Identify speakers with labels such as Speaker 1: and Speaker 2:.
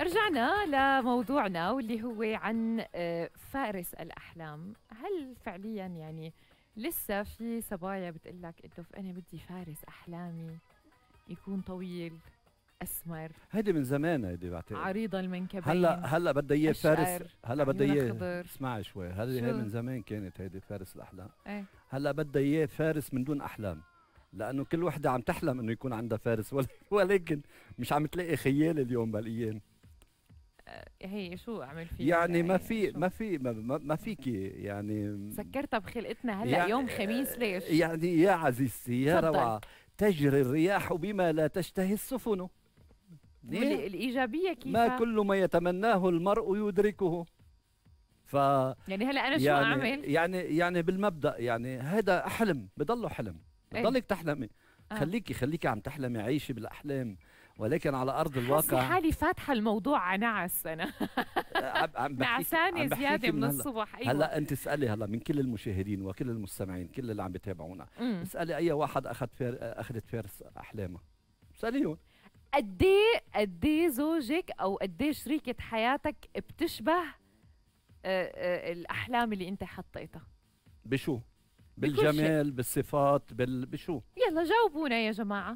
Speaker 1: رجعنا لموضوعنا واللي هو عن آه، فارس الأحلام هل فعليا يعني لسه في صبايا بتقول لك انه انا بدي فارس احلامي يكون طويل اسمر هيدي من زمان هيدي بعتقد عريض المنكبين هلا هلا بدها اياه فارس هلا بدها اياه اسمعي شوي هل هي من زمان كانت هيدي فارس الاحلام ايه؟ هلا بدها اياه فارس من دون احلام لانه كل وحده عم تحلم انه يكون عندها فارس ولكن مش عم تلاقي خيال اليوم بالايام هي شو اعمل فيه يعني, يعني ما في ما في ما فيك يعني سكرتها بخلقتنا هلا يعني يوم خميس ليش يعني يا عزيزتي يا روعه تجري الرياح بما لا تشتهي السفن الإيجابية كيف ما كل ما يتمناه المرء يدركه ف يعني هلا انا شو يعني اعمل؟ يعني يعني بالمبدا يعني هذا حلم بضله حلم إيه. بضلك تحلمي آه. خليكي خليكي عم تحلمي عيشي بالاحلام ولكن على ارض الواقع حالي فاتحه الموضوع عنعس انا نعسانه أه، زياده من, من الصبح ايوه هلا انت اسالي هلا من كل المشاهدين وكل المستمعين كل اللي عم بيتابعونا اسالي اي واحد اخذ فير اخذت فارس احلامه اساليهم قد ايه قد ايه زوجك او قد ايه شريكه حياتك بتشبه آه، آه، الاحلام اللي انت حطيتها بشو بالجمال بالصفات بال... بشو يلا جاوبونا يا جماعه